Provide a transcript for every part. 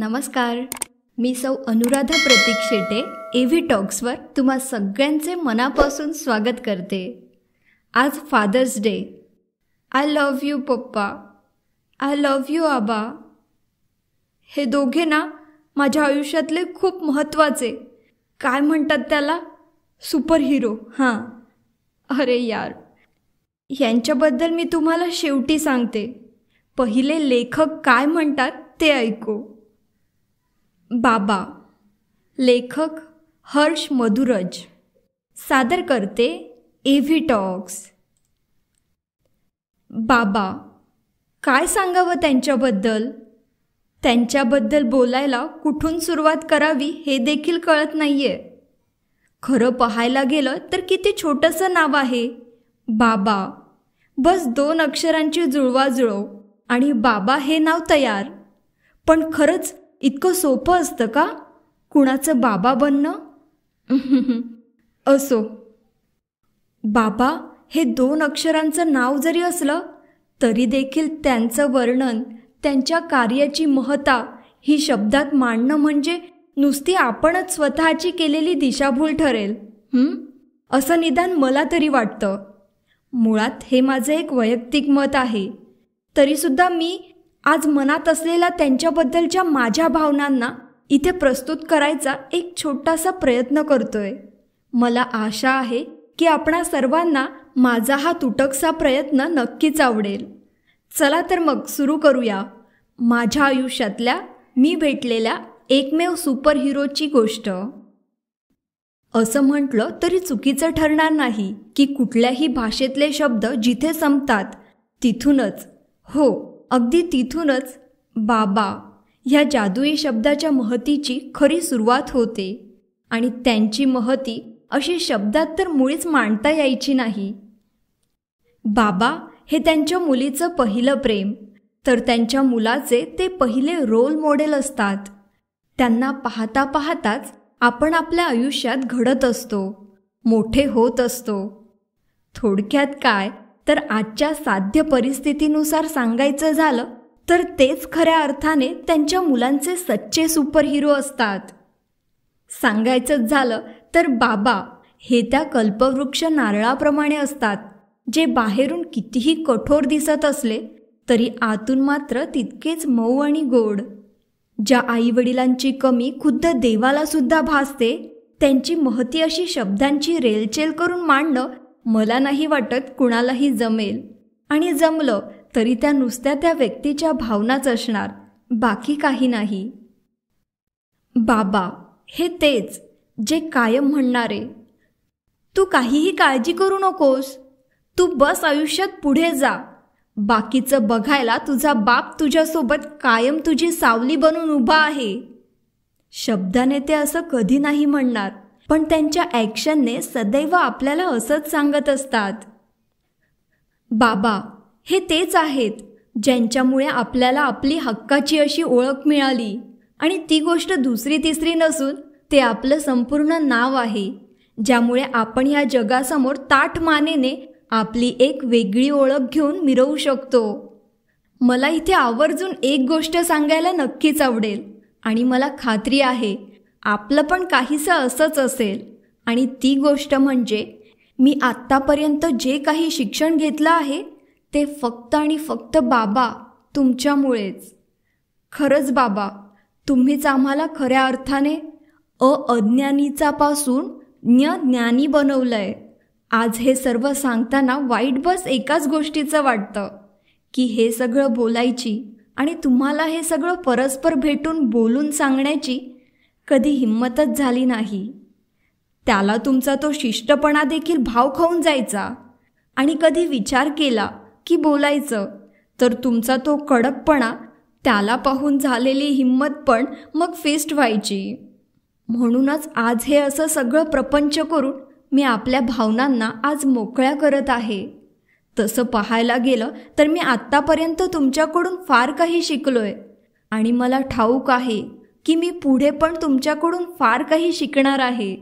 नमस्कार मी सौ अनुराधा प्रतीक शेटे एव्ही टॉक्सवर तुम्हा सगळ्यांचे मनापासून स्वागत करते आज father's day I love you पप्पा आय लव्ह यू आबा हे दोघे ना माझ्या आयुष्यातले खूप महत्त्वाचे काय म्हणतात त्याला सुपरहिरो हां अरे यार यांच्याबद्दल मी तुम्हाला शेवटी सांगते पहिले लेखक काय म्हणतात ते ऐकू बाबा लेखक हर्ष मधुरज सादर करते एव्ही टॉक्स बाबा काय सांगावं त्यांच्याबद्दल त्यांच्याबद्दल बोलायला कुठून सुरुवात करावी हे देखील कळत नाहीये खरं पाहायला गेलं तर किती छोटंसं नाव आहे बाबा बस दोन अक्षरांची जुळवाजुळव आणि बाबा हे नाव तयार पण खरंच इतकं सोपं असतं का कुणाचं बाबा बनणं असो बाबा हे दोन अक्षरांचं नाव जरी असलं तरी देखील त्यांचं वर्णन त्यांच्या कार्याची महता ही शब्दात मांडणं म्हणजे नुसती आपणच स्वतःची केलेली दिशाभूल ठरेल असं निदान मला तरी वाटतं मुळात हे माझं एक वैयक्तिक मत आहे तरीसुद्धा मी आज मनात असलेल्या त्यांच्याबद्दलच्या माझ्या भावनांना इथे प्रस्तुत करायचा एक छोटासा प्रयत्न करतोय मला आशा आहे की आपणा सर्वांना माझा हा तुटकसा प्रयत्न नक्कीच आवडेल चला तर मग सुरू करूया माझ्या आयुष्यातल्या मी भेटलेल्या एकमेव सुपरहिरोची गोष्ट असं म्हटलं तरी चुकीचं ठरणार नाही की कुठल्याही भाषेतले शब्द जिथे संपतात तिथूनच हो अगदी तिथूनच बाबा ह्या जादुई शब्दाच्या महतीची खरी सुरुवात होते आणि त्यांची महती अशी शब्दात तर मुळीच मांडता यायची नाही बाबा हे त्यांच्या मुलीचं पहिलं प्रेम तर त्यांच्या मुलाचे ते पहिले रोल मॉडेल असतात त्यांना पाहता पाहताच आपण आपल्या आयुष्यात घडत असतो मोठे होत असतो थोडक्यात काय तर आजच्या साध्य परिस्थितीनुसार सांगायचं झालं तर तेच खऱ्या अर्थाने त्यांच्या मुलांचे सच्चे सुपरहिरो असतात सांगायचंच झालं तर बाबा हे त्या कल्पवृक्ष नारळाप्रमाणे असतात जे बाहेरून कितीही कठोर दिसत असले तरी आतून मात्र तितकेच मऊ आणि गोड ज्या आईवडिलांची कमी खुद्द देवाला सुद्धा भासते त्यांची महती अशी शब्दांची रेलचेल करून मांडणं मला नाही वाटत कुणालाही जमेल आणि जमलं तरी त्या नुसत्या त्या व्यक्तीच्या भावनाच असणार बाकी काही नाही बाबा हे तेच जे कायम म्हणणारे तू काहीही काळजी करू नकोस तू बस आयुष्यात पुढे जा बाकीचं बघायला तुझा बाप तुझ्यासोबत कायम तुझी सावली बनून उभा आहे शब्दाने ते असं कधी नाही म्हणणार पण त्यांच्या ॲक्शनने सदैव आपल्याला असंच सांगत असतात बाबा हे तेच आहेत ज्यांच्यामुळे आपल्याला आपली हक्काची अशी ओळख मिळाली आणि ती गोष्ट दुसरी तिसरी नसून ते आपलं संपूर्ण नाव आहे ज्यामुळे आपण ह्या जगासमोर ताट मानेने आपली एक वेगळी ओळख घेऊन मिरवू शकतो मला इथे आवर्जून एक गोष्ट सांगायला नक्कीच आवडेल आणि मला खात्री आहे आपलं पण काहीसं असंच असेल आणि ती गोष्ट म्हणजे मी आत्तापर्यंत जे काही शिक्षण घेतलं आहे ते फक्त आणि फक्त बाबा तुमच्यामुळेच खरंच बाबा तुम्हीच आम्हाला खऱ्या अर्थाने अज्ञानीचापासून ज्ञ ज्ञानी बनवलं आहे आज हे सर्व सांगताना वाईट बस एकाच गोष्टीचं वाटतं की हे सगळं बोलायची आणि तुम्हाला हे सगळं परस्पर भेटून बोलून सांगण्याची कधी हिंमतच झाली नाही त्याला तुमचा तो शिष्टपणा देखील भाव खाऊन जायचा आणि कधी विचार केला की बोलायचं तर तुमचा तो कडकपणा त्याला पाहून झालेली हिंमत पण मग फेस्ट व्हायची म्हणूनच आज हे असं सगळं प्रपंच करून मी आपल्या भावनांना आज मोकळ्या करत आहे तसं पाहायला गेलं तर मी आत्तापर्यंत तुमच्याकडून फार काही शिकलोय आणि मला ठाऊक आहे की मी पुढे पण तुमच्याकडून फार काही शिकणार आहे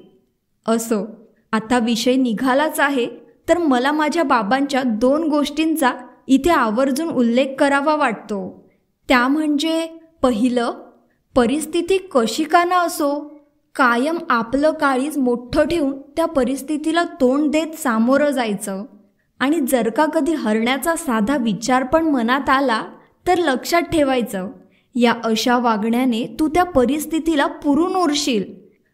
असो आता विषय निघालाच आहे तर मला माझ्या बाबांच्या दोन गोष्टींचा इथे आवर्जून उल्लेख करावा वाटतो त्या म्हणजे पहिलं परिस्थिती कशी का ना असो कायम आपलं काळीज मोठं ठेवून त्या परिस्थितीला तोंड देत सामोरं जायचं आणि जर का कधी हरण्याचा साधा विचार पण मनात आला तर लक्षात ठेवायचं या अशा वागण्याने तू त्या परिस्थितीला पुरून उरशील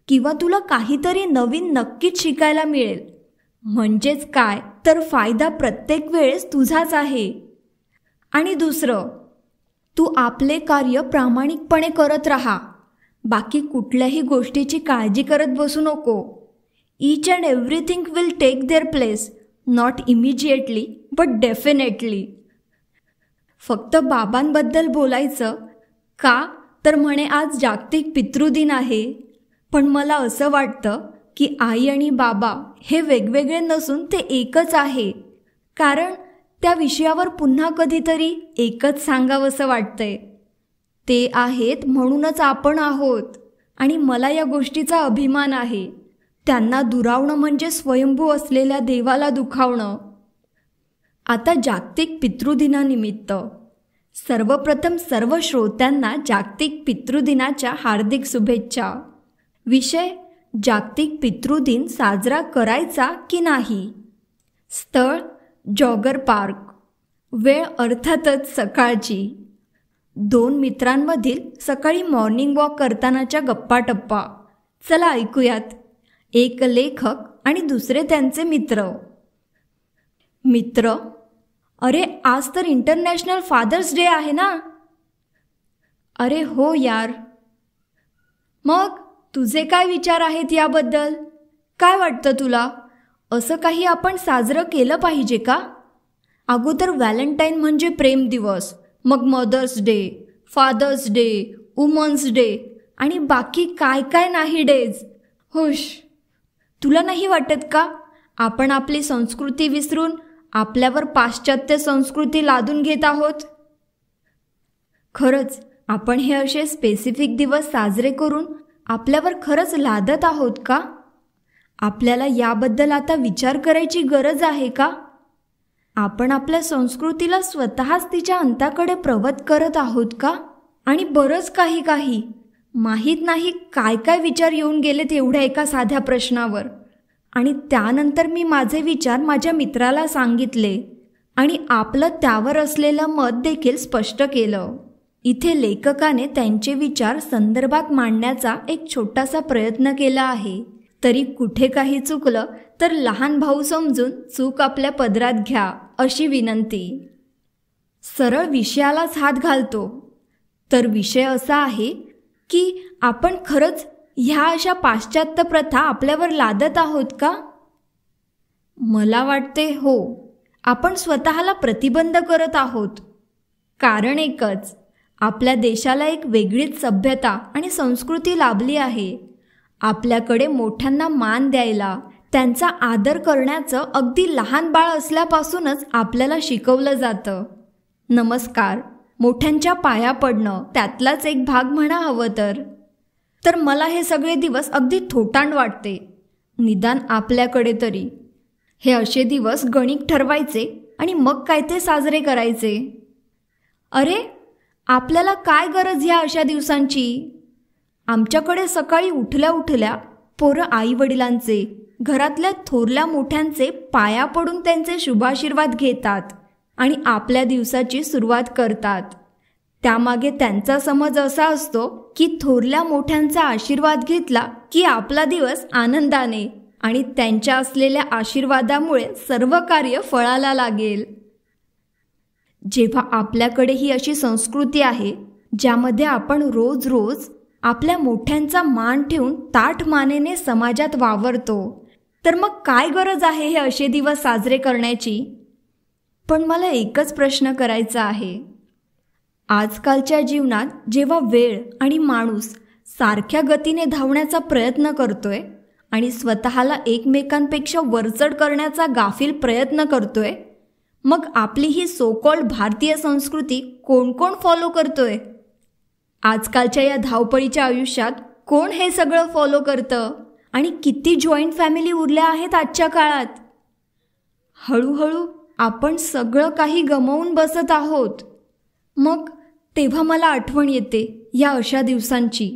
किंवा तुला काहीतरी नवीन नक्कीच शिकायला मिळेल म्हणजेच काय तर फायदा प्रत्येक वेळेस तुझाच आहे आणि दुसरं तू आपले कार्य प्रामाणिकपणे करत राहा बाकी कुठल्याही गोष्टीची काळजी करत बसू नको each and everything will take their place not immediately but definitely फक्त बाबांबद्दल बोलायचं का तर म्हणे आज जागतिक पितृदिन आहे पण मला असं वाटतं की आई आणि बाबा हे वेगवेगळे नसून ते एकच आहे कारण त्या विषयावर पुन्हा कधीतरी एकच असं वाटतंय ते आहेत म्हणूनच आपण आहोत आणि मला या गोष्टीचा अभिमान आहे त्यांना दुरावणं म्हणजे स्वयंभू असलेल्या देवाला दुखावणं आता जागतिक पितृदिनानिमित्त सर्वप्रथम सर्व श्रोत्यांना जागतिक पितृदिनाच्या हार्दिक शुभेच्छा विषय जागतिक पितृदिन साजरा करायचा की नाही स्थळ जॉगर पार्क वेळ अर्थातच सकाळची दोन मित्रांमधील सकाळी मॉर्निंग वॉक करतानाच्या गप्पा टप्पा चला ऐकूयात एक लेखक आणि दुसरे त्यांचे मित्र मित्र अरे आज तर इंटरनॅशनल फादर्स डे आहे ना अरे हो यार मग तुझे काय विचार आहेत याबद्दल काय वाटतं तुला असं काही आपण साजरं केलं पाहिजे का अगोदर व्हॅलेंटाईन म्हणजे प्रेम दिवस मग mother's day father's day women's day आणि बाकी काय काय नाही डेज हुश तुला नाही वाटत का आपण आपली संस्कृती विसरून आपल्यावर पाश्चात्य संस्कृती लादून घेत आहोत खरंच आपण हे असे स्पेसिफिक दिवस साजरे करून आपल्यावर खरंच लादत आहोत का आपल्याला याबद्दल आता विचार करायची गरज आहे का आपण आपल्या संस्कृतीला स्वतःच तिच्या अंताकडे प्रवत करत आहोत का आणि बरंच काही काही माहीत नाही काय काय विचार येऊन गेलेत एवढ्या एका साध्या प्रश्नावर आणि त्यानंतर मी माझे विचार माझ्या मित्राला सांगितले आणि आपलं त्यावर असलेलं मत देखील स्पष्ट केलं इथे लेखकाने त्यांचे विचार संदर्भात मांडण्याचा एक छोटासा प्रयत्न केला आहे तरी कुठे काही चुकलं तर लहान भाऊ समजून चूक आपल्या पदरात घ्या अशी विनंती सरळ विषयालाच हात घालतो तर विषय असा आहे की आपण खरंच ह्या अशा पाश्चात्य प्रथा आपल्यावर लादत आहोत का मला वाटते हो आपण स्वतःला प्रतिबंध करत आहोत कारण एकच आपल्या देशाला एक वेगळीच सभ्यता आणि संस्कृती लाभली आहे आपल्याकडे मोठ्यांना मान द्यायला त्यांचा आदर करण्याचं अगदी लहान बाळ असल्यापासूनच आपल्याला शिकवलं जातं नमस्कार मोठ्यांच्या पाया पडणं त्यातलाच एक भाग म्हणा हवं तर तर मला हे सगळे दिवस अगदी थोटांड वाटते निदान आपल्याकडे तरी हे असे दिवस गणिक ठरवायचे आणि मग काय ते साजरे करायचे अरे आपल्याला काय गरज ह्या अशा दिवसांची आमच्याकडे सकाळी उठल्या उठल्या पोरं वडिलांचे घरातल्या थोरल्या मोठ्यांचे पाया पडून त्यांचे शुभाशीर्वाद घेतात आणि आपल्या दिवसाची सुरुवात करतात त्यामागे त्यांचा समज असा असतो की थोरल्या मोठ्यांचा आशीर्वाद घेतला की आपला दिवस आनंदाने आणि त्यांच्या असलेल्या आशीर्वादामुळे सर्व कार्य फळाला लागेल जेव्हा आपल्याकडे ही अशी संस्कृती आहे ज्यामध्ये आपण रोज रोज आपल्या मोठ्यांचा मान ठेवून ताठ मानेने समाजात वावरतो तर मग काय गरज आहे हे असे दिवस साजरे करण्याची पण मला एकच प्रश्न करायचा आहे आजकालच्या जीवनात जेव्हा वेळ आणि माणूस सारख्या गतीने धावण्याचा प्रयत्न करतोय आणि स्वतःला एकमेकांपेक्षा वरचढ करण्याचा गाफील प्रयत्न करतोय मग आपली ही सोकॉल्ड भारतीय संस्कृती कोण कोण फॉलो करतोय आजकालच्या या धावपळीच्या आयुष्यात कोण हे सगळं फॉलो करतं आणि किती जॉईंट फॅमिली उरल्या आहेत आजच्या काळात हळूहळू आपण सगळं काही गमावून बसत आहोत मग तेव्हा मला आठवण येते या अशा दिवसांची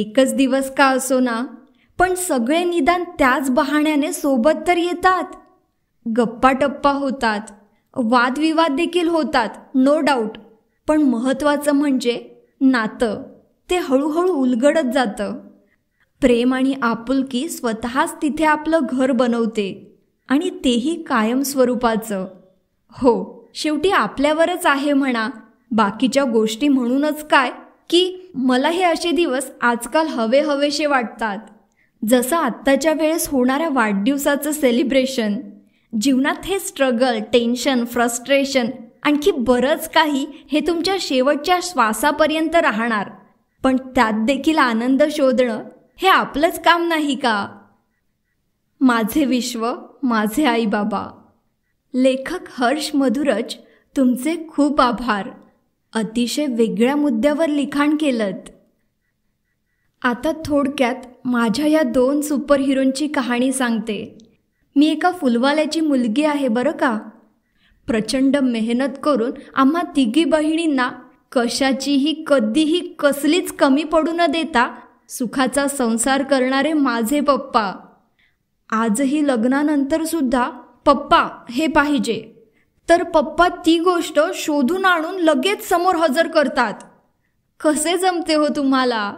एकच दिवस का असो ना पण सगळे निदान त्याच बहाण्याने सोबत तर येतात गप्पा टप्पा होतात वादविवाद देखील होतात नो डाऊट पण महत्त्वाचं म्हणजे नातं ते हळूहळू उलगडत जातं प्रेम आणि आपुलकी स्वतःच तिथे आपलं घर बनवते आणि तेही कायम स्वरूपाचं हो शेवटी आपल्यावरच आहे म्हणा बाकीच्या गोष्टी म्हणूनच काय की मला हे असे दिवस आजकाल हवे हवेशे वाटतात जसं आत्ताच्या वेळेस होणाऱ्या वाढदिवसाचं सेलिब्रेशन जीवनात हे स्ट्रगल टेन्शन फ्रस्ट्रेशन आणखी बरंच काही हे तुमच्या शेवटच्या श्वासापर्यंत राहणार पण त्यात देखील आनंद शोधणं हे आपलंच काम नाही का माझे विश्व माझे आईबाबा लेखक हर्ष मधुरज तुमचे खूप आभार अतिशय वेगळ्या मुद्द्यावर लिखाण केलं आता थोडक्यात माझ्या या दोन सुपरहिरोंची कहाणी सांगते मी एका फुलवाल्याची मुलगी आहे बरं का प्रचंड मेहनत करून आम्हा तिघी बहिणींना कशाचीही कधीही कसलीच कमी पडू न देता सुखाचा संसार करणारे माझे पप्पा आजही लग्नानंतरसुद्धा पप्पा हे पाहिजे तर पप्पा ती गोष्ट शोधून आणून लगेच समोर हजर करतात कसे जमते हो तुम्हाला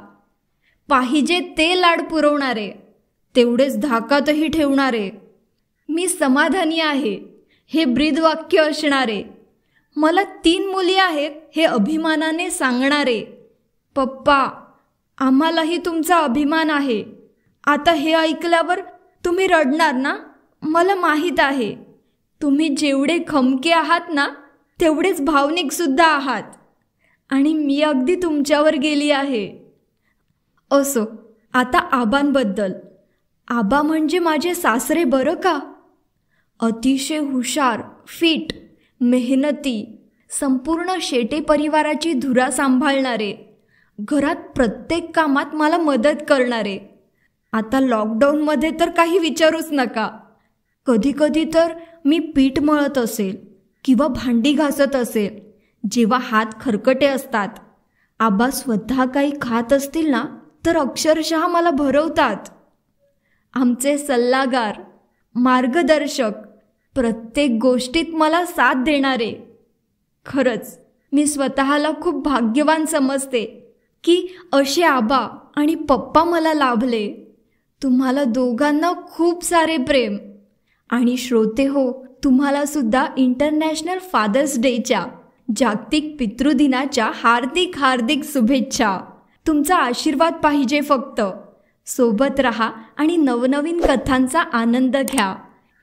पाहिजे ते लाड पुरवणारे तेवढेच धाकातही ठेवणारे मी समाधानी आहे हे ब्रीद वाक्य असणारे मला तीन मुली आहेत हे अभिमानाने सांगणारे पप्पा आम्हालाही तुमचा अभिमान आहे आता हे ऐकल्यावर तुम्ही रडणार ना मला माहीत आहे तुम्ही जेवढे खमके आहात ना तेवढेच भावनिकसुद्धा आहात आणि मी अगदी तुमच्यावर गेली आहे असो आता आबांबद्दल आबा म्हणजे माझे सासरे बरं का अतिशय हुशार फिट मेहनती संपूर्ण शेटे परिवाराची धुरा सांभाळणारे घरात प्रत्येक कामात मला मदत करणारे आता लॉकडाऊनमध्ये तर काही विचारूच नका कधीकधी तर मी पीठ मळत असेल किंवा भांडी घासत असेल जेव्हा हात खरकटे असतात आबा स्वतः काही खात असतील ना तर अक्षरशः मला भरवतात आमचे सल्लागार मार्गदर्शक प्रत्येक गोष्टीत मला साथ देणारे खरंच मी स्वतःला खूप भाग्यवान समजते की असे आबा आणि पप्पा मला लाभले तुम्हाला दोघांना खूप सारे प्रेम आणि श्रोते हो तुम्हाला सुद्धा इंटरनॅशनल फादर्स डेच्या जागतिक पितृदिनाच्या हार्दिक हार्दिक शुभेच्छा तुमचा आशीर्वाद पाहिजे फक्त सोबत रहा आणि नवनवीन कथांचा आनंद घ्या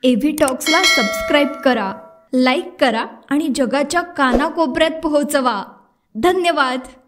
एव्ही टॉक्सला सबस्क्राईब करा लाईक करा आणि जगाच्या कानाकोपऱ्यात पोहोचवा धन्यवाद